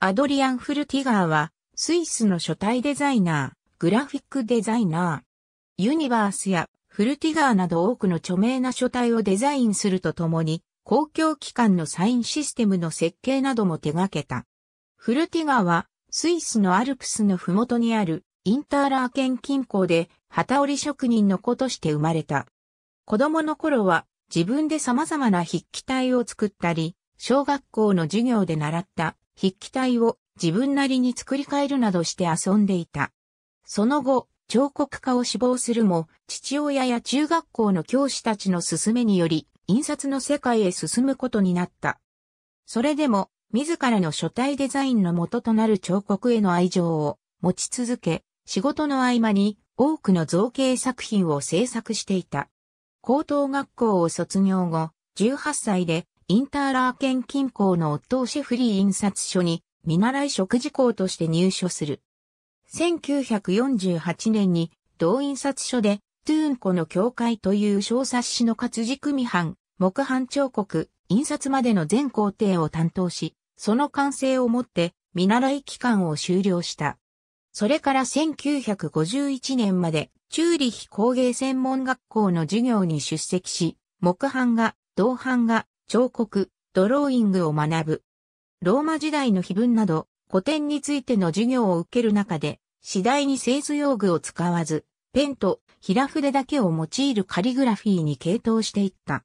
アドリアン・フルティガーは、スイスの書体デザイナー、グラフィックデザイナー、ユニバースやフルティガーなど多くの著名な書体をデザインするとともに、公共機関のサインシステムの設計なども手掛けた。フルティガーは、スイスのアルプスのふもとにあるインターラー県近郊で旗織り職人の子として生まれた。子供の頃は自分で様々な筆記体を作ったり、小学校の授業で習った筆記体を自分なりに作り変えるなどして遊んでいた。その後、彫刻家を志望するも、父親や中学校の教師たちの勧めにより、印刷の世界へ進むことになった。それでも、自らの書体デザインの元となる彫刻への愛情を持ち続け、仕事の合間に多くの造形作品を制作していた。高等学校を卒業後、18歳でインターラーケン近郊の夫シェフリー印刷所に見習い食事校として入所する。1948年に同印刷所でトゥーンコの教会という小冊子の活字組版、木版彫刻、印刷までの全工程を担当し、その完成をもって見習い期間を終了した。それから1951年までチューリヒ工芸専門学校の授業に出席し、木版画、銅版画、彫刻、ドローイングを学ぶ。ローマ時代の碑文など、古典についての授業を受ける中で、次第に製図用具を使わず、ペンと平筆だけを用いるカリグラフィーに傾倒していった。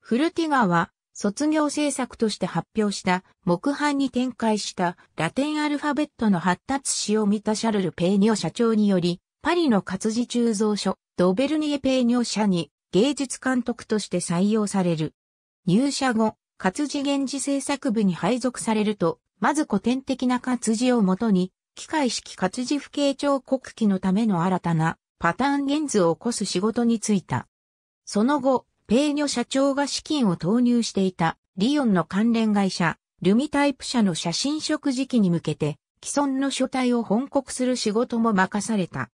フルティガは、卒業制作として発表した木版に展開したラテンアルファベットの発達史を見たシャルル・ペーニョ社長により、パリの活字鋳造所、ドベルニエ・ペーニョ社に芸術監督として採用される。入社後、活字源氏制作部に配属されると、まず古典的な活字をもとに、機械式活字不景調国旗のための新たなパターン原図を起こす仕事に就いた。その後、ペーニョ社長が資金を投入していたリオンの関連会社、ルミタイプ社の写真食事機に向けて、既存の書体を本国する仕事も任された。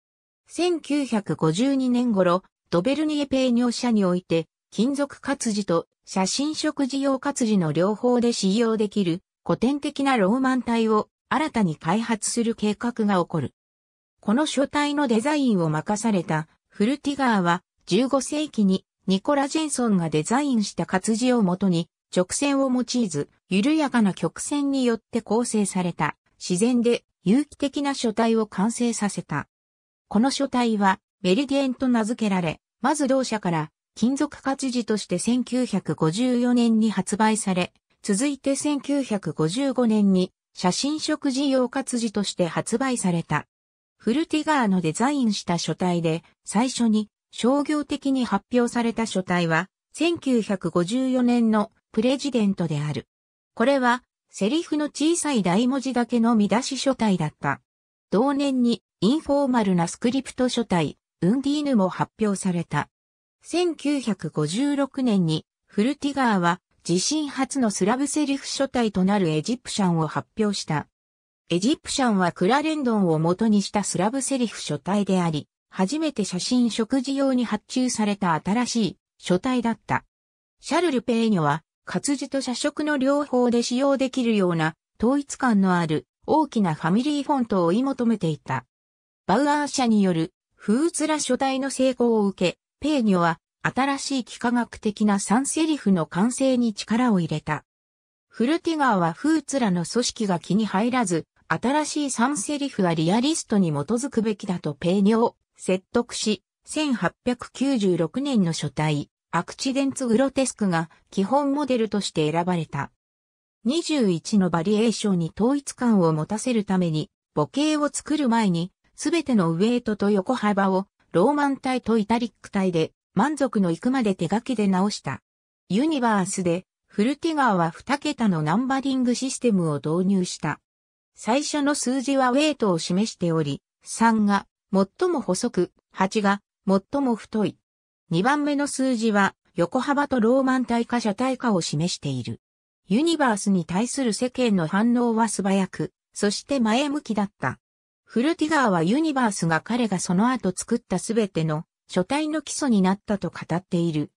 1952年頃、ドベルニエペーニョ社において、金属活字と写真食事用活字の両方で使用できる古典的なローマン体を新たに開発する計画が起こる。この書体のデザインを任されたフルティガーは15世紀にニコラ・ジェンソンがデザインした活字をもとに直線を用いず緩やかな曲線によって構成された自然で有機的な書体を完成させた。この書体はメリディエンと名付けられ、まず同社から金属活字として1954年に発売され、続いて1955年に写真食事用活字として発売された。フルティガーのデザインした書体で、最初に商業的に発表された書体は、1954年のプレジデントである。これは、セリフの小さい大文字だけの見出し書体だった。同年に、インフォーマルなスクリプト書体、ウンディーヌも発表された。1956年にフルティガーは自身初のスラブセリフ書体となるエジプシャンを発表した。エジプシャンはクラレンドンを元にしたスラブセリフ書体であり、初めて写真食事用に発注された新しい書体だった。シャルル・ペーニョは活字と写色の両方で使用できるような統一感のある大きなファミリーフォントを追い求めていた。バウアー社によるフーズラ書体の成功を受け、ペーニョは新しい幾何学的なサンセリフの完成に力を入れた。フルティガーはフーツらの組織が気に入らず、新しいサンセリフはリアリストに基づくべきだとペーニョを説得し、1896年の書体、アクチデンツ・グロテスクが基本モデルとして選ばれた。21のバリエーションに統一感を持たせるために、母型を作る前に、すべてのウェイトと横幅をローマン体とイタリック体で満足のいくまで手書きで直した。ユニバースでフルティガーは2桁のナンバリングシステムを導入した。最初の数字はウェイトを示しており、3が最も細く、8が最も太い。2番目の数字は横幅とローマン体か車体かを示している。ユニバースに対する世間の反応は素早く、そして前向きだった。フルティガーはユニバースが彼がその後作ったすべての書体の基礎になったと語っている。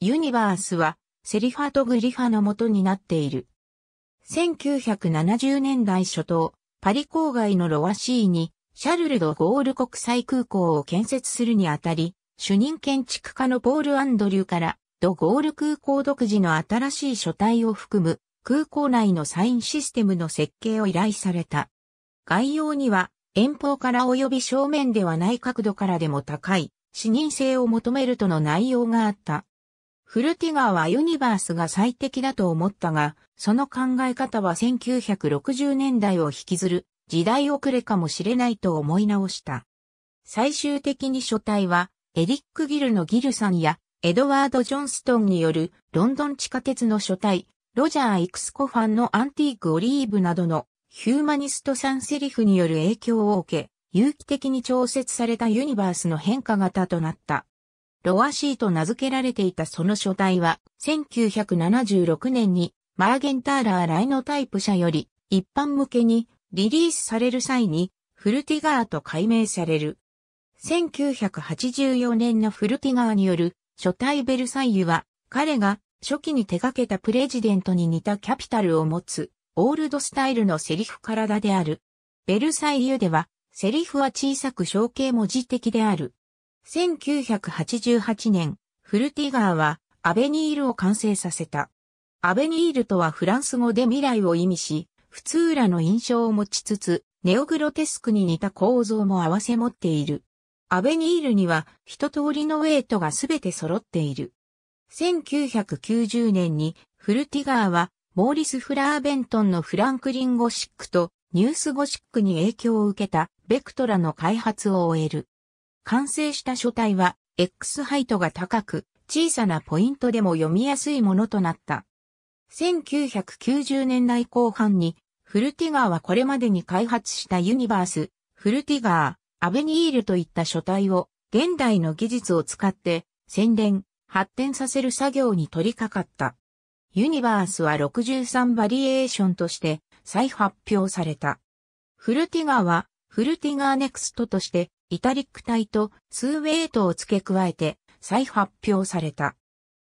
ユニバースはセリファとグリファの元になっている。1970年代初頭、パリ郊外のロワシーにシャルル・ド・ゴール国際空港を建設するにあたり、主任建築家のポール・アンドリューからド・ゴール空港独自の新しい書体を含む空港内のサインシステムの設計を依頼された。概要には遠方から及び正面ではない角度からでも高い、視認性を求めるとの内容があった。フルティガーはユニバースが最適だと思ったが、その考え方は1960年代を引きずる時代遅れかもしれないと思い直した。最終的に書体は、エリック・ギルのギルさんや、エドワード・ジョンストンによるロンドン地下鉄の書体、ロジャー・イクスコファンのアンティーク・オリーブなどのヒューマニストさん。セリフによる影響を受け、有機的に調節されたユニバースの変化型となった。ロアシーと名付けられていたその書体は、1976年にマーゲンターラーライノタイプ社より一般向けにリリースされる際にフルティガーと改名される。1984年のフルティガーによる書体ベルサイユは彼が初期に手掛けたプレジデントに似たキャピタルを持つオールドスタイルのセリフ体である。ベルサイユでは、セリフは小さく象形文字的である。1988年、フルティガーは、アベニールを完成させた。アベニールとはフランス語で未来を意味し、普通らの印象を持ちつつ、ネオグロテスクに似た構造も合わせ持っている。アベニールには一通りのウェイトがすべて揃っている。1990年にフルティガーはモーリス・フラーベントンのフランクリン・ゴシックとニュース・ゴシックに影響を受けたベクトラの開発を終える。完成した書体は X ハイトが高く小さなポイントでも読みやすいものとなった。1990年代後半にフルティガーはこれまでに開発したユニバース、フルティガー、アベニールといった書体を現代の技術を使って洗練、発展させる作業に取り掛かった。ユニバースは63バリエーションとして再発表された。フルティガーは、フルティガーネクストとして、イタリック体とツーウェイトを付け加えて再発表された。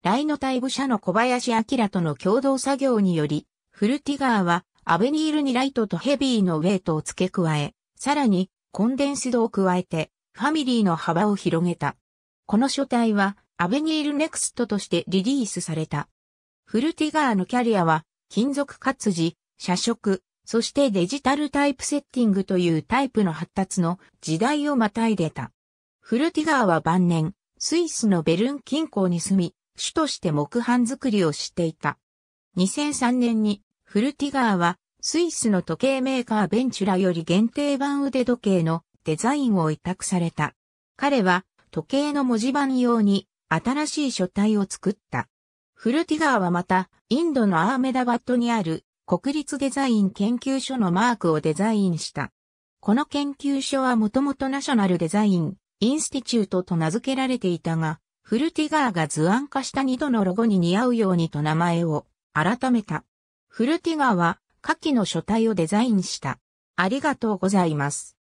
ライノタイブ社の小林明との共同作業により、フルティガーはアベニールにライトとヘビーのウェイトを付け加え、さらにコンデンスドを加えてファミリーの幅を広げた。この書体はアベニールネクストとしてリリースされた。フルティガーのキャリアは、金属活字、社食、そしてデジタルタイプセッティングというタイプの発達の時代をまたいでた。フルティガーは晩年、スイスのベルン近郊に住み、主として木版作りをしていた。2003年に、フルティガーは、スイスの時計メーカーベンチュラより限定版腕時計のデザインを委託された。彼は、時計の文字盤用に新しい書体を作った。フルティガーはまた、インドのアーメダバットにある国立デザイン研究所のマークをデザインした。この研究所はもともとナショナルデザイン、インスティチュートと名付けられていたが、フルティガーが図案化した二度のロゴに似合うようにと名前を改めた。フルティガーは下記の書体をデザインした。ありがとうございます。